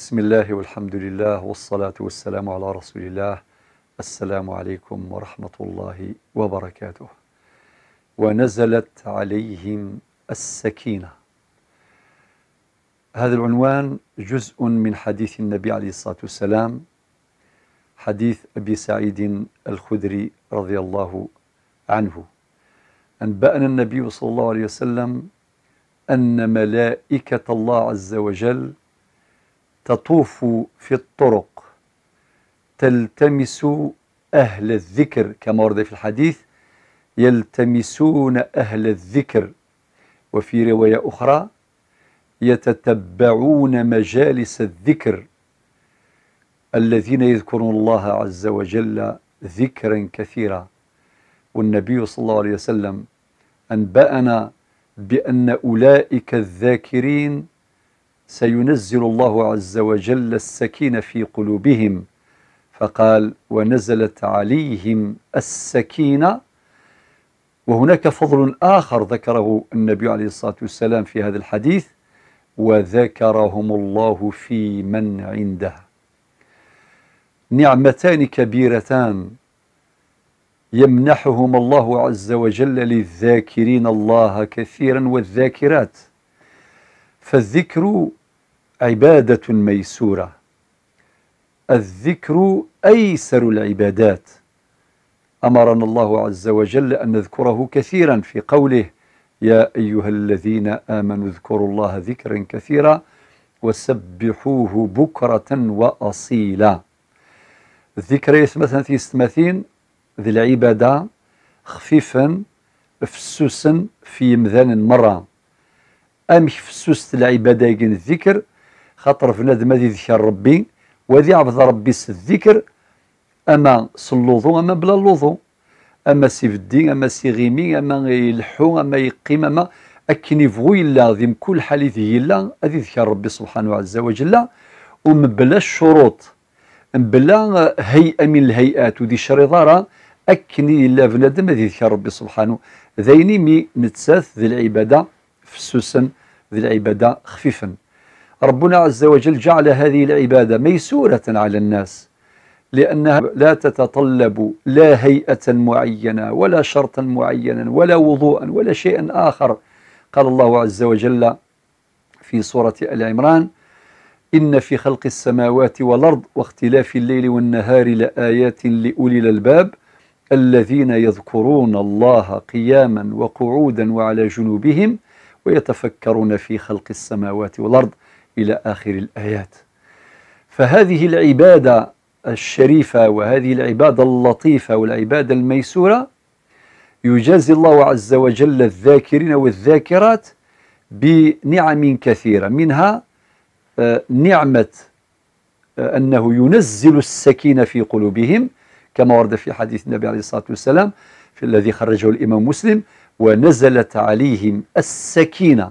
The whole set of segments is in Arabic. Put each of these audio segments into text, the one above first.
بسم الله والحمد لله والصلاة والسلام على رسول الله السلام عليكم ورحمة الله وبركاته ونزلت عليهم السكينة هذا العنوان جزء من حديث النبي عليه الصلاة والسلام حديث أبي سعيد الخدري رضي الله عنه أنبأنا النبي صلى الله عليه وسلم أن ملائكة الله عز وجل تطوف في الطرق تلتمس أهل الذكر كما ورد في الحديث يلتمسون أهل الذكر وفي رواية أخرى يتتبعون مجالس الذكر الذين يذكرون الله عز وجل ذكرا كثيرا والنبي صلى الله عليه وسلم أنبأنا بأن أولئك الذاكرين سينزل الله عز وجل السكينة في قلوبهم فقال ونزلت عليهم السكينة وهناك فضل آخر ذكره النبي عليه الصلاة والسلام في هذا الحديث وذكرهم الله في من عنده نعمتان كبيرتان يمنحهما الله عز وجل للذاكرين الله كثيرا والذاكرات فالذكر عبادة ميسورة الذكر أيسر العبادات أمرنا الله عز وجل أن نذكره كثيرا في قوله يا أيها الذين آمنوا اذكروا الله ذكرا كثيرا وسبحوه بكرة وأصيلا الذكر مثلا في استماثين ذي العبادة خفيفا فسوسا في مذان مرة أم فسوس العبادة الذكر خاطر فلاد هذه ذكر ربي وذي عبد ربي الذكر اما صلوظو اما بلا لوظو اما سيفدي اما سيغيمي اما يلحو اما يقيم اما اكني يبغو يلا ذي كل حال ذي لا هذه ذكر ربي سبحانه عز وجل ومبلا الشروط بلا هيئه من الهيئات وذي شريضاره اكني لا بنادم هذه ذكر ربي سبحانه ذيني مي نتساث ذي العباده في السوسن ذي العباده خفيفا ربنا عز وجل جعل هذه العبادة ميسورة على الناس لأنها لا تتطلب لا هيئة معينة ولا شرطا معينا ولا وضوءا ولا شيء آخر قال الله عز وجل في سورة آل عمران إن في خلق السماوات والأرض واختلاف الليل والنهار لآيات لأولي الألباب الذين يذكرون الله قياما وقعودا وعلى جنوبهم ويتفكرون في خلق السماوات والأرض إلى آخر الآيات فهذه العبادة الشريفة وهذه العبادة اللطيفة والعبادة الميسورة يجازي الله عز وجل الذاكرين والذاكرات بنعم كثيرة منها آه، نعمة آه، أنه ينزل السكينة في قلوبهم كما ورد في حديث النبي عليه الصلاة والسلام في الذي خرجه الإمام مسلم ونزلت عليهم السكينة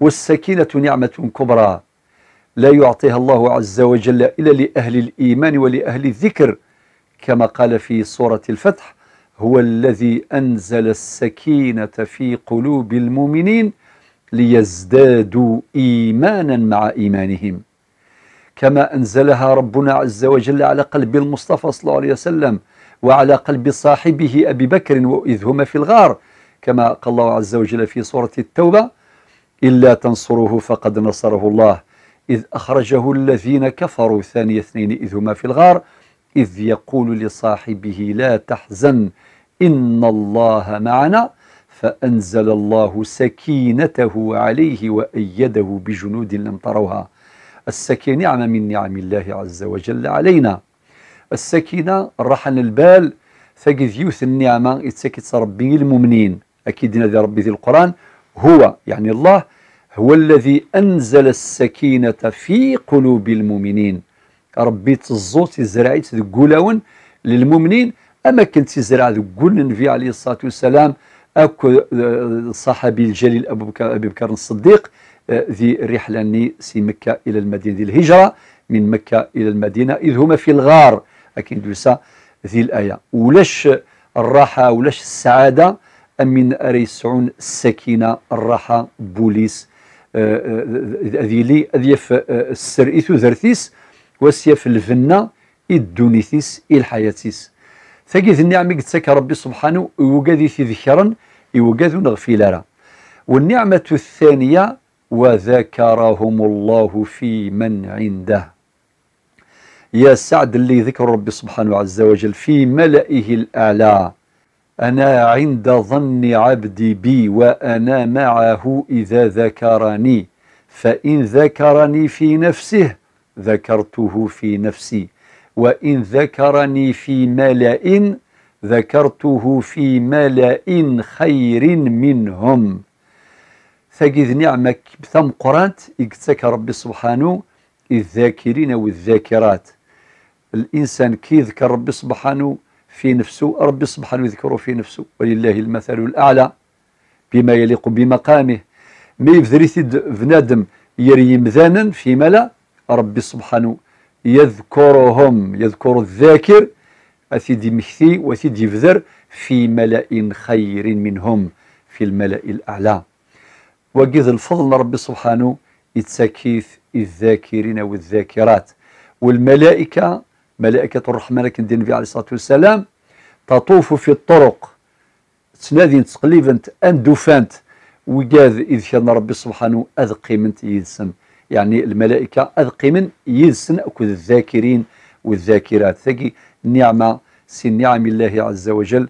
والسكينة نعمة كبرى لا يعطيها الله عز وجل إلا لأهل الإيمان ولأهل الذكر كما قال في سورة الفتح هو الذي أنزل السكينة في قلوب المؤمنين ليزدادوا إيمانا مع إيمانهم كما أنزلها ربنا عز وجل على قلب المصطفى صلى الله عليه وسلم وعلى قلب صاحبه أبي بكر وإذ هما في الغار كما قال الله عز وجل في سورة التوبة إلا تنصروه فقد نصره الله إذ أخرجه الذين كفروا ثاني اثنين إذ هما في الغار إذ يقول لصاحبه لا تحزن إن الله معنا فأنزل الله سكينته عليه وأيده بجنود لم تروها السكينة نعمة من نعم الله عز وجل علينا السكينة رحل البال فقذ يوث النعمة يتسكت ربي المؤمنين أكيد نادي ربي ذي القرآن هو يعني الله هو الذي أنزل السكينة في قلوب المؤمنين ربي تزو زرعت ذقولاون للمؤمنين أما كنت تزرع ذقول النبي عليه الصلاة والسلام أكو آه، صاحبي الجليل أبو بكر, أبي بكر الصديق آه، ذي رحلة سي مكة إلى المدينة ذي الهجرة من مكة إلى المدينة إذ هما في الغار أكين دوسا ذي الآية ولاش الراحة ولاش السعادة أمن أريسعون السكينة الراحة بوليس اذ آه، آه، آه، يلي اذ يف السر اي ذرثيس واس يف الفنا الحياتيس ثقي النعم قد سكى ربي سبحانه في ذكرا يوقاذ نغفلارا والنعمة الثانية وذكرهم الله في من عنده يا سعد اللي ذكر ربي سبحانه عز وجل في ملئه الأعلى أنا عند ظن عبدي بي وأنا معه إذا ذكرني فإن ذكرني في نفسه ذكرته في نفسي وإن ذكرني في ملأ ذكرته في ملأ خير منهم ثقيذ نعمك بثم قرانت اكتك ربي سبحانه الذاكرين والذاكرات الإنسان كي ذكر ربي سبحانه في نفسه ربي سبحانه يذكره في نفسه ولله المثل الأعلى بما يليق بمقامه ما يبذري بنادم يريم ذانا في ملا ربي سبحانه يذكرهم يذكر الذاكر أسيدي مخثي وسيدي فذر في ملأ خير منهم في الملأ الأعلى وقذ الفضل ربي سبحانه يتسكيث الذاكرين والذاكرات والملائكة ملائكة الرحمة لكن دين النبي عليه الصلاة والسلام تطوف في الطرق تنادي تقليبا اندوفانت وقاذ إذ كان ربي سبحانه أذقي من يدسن يعني الملائكة أذقي من يدسن أكد الذاكرين والذاكرات ثقي نعمة سن نعم الله عز وجل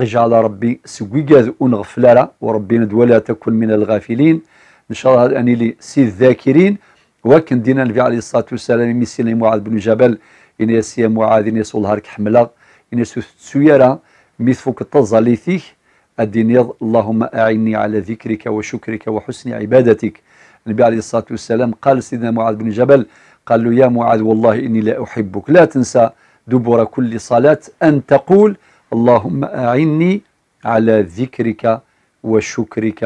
وجعل ربي سويقاذ أنغفلالا وربي لا تكن من الغافلين إن شاء الله أني لي سي الذاكرين وكن دينا النبي عليه الصلاة والسلام من سيدنا معاذ بن جبل إنيس يا معاذ إنيس والله راك حملة إنيس سيارة مثفك تظليثيك التزاليثيك الدين اللهم أعني على ذكرك وشكرك وحسن عبادتك النبي عليه الصلاة والسلام قال سيدنا معاذ بن جبل قال له يا معاذ والله إني لا أحبك لا تنسى دبر كل صلاة أن تقول اللهم أعني على ذكرك وشكرك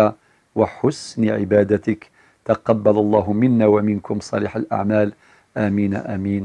وحسن عبادتك تقبل الله منا ومنكم صالح الأعمال آمين آمين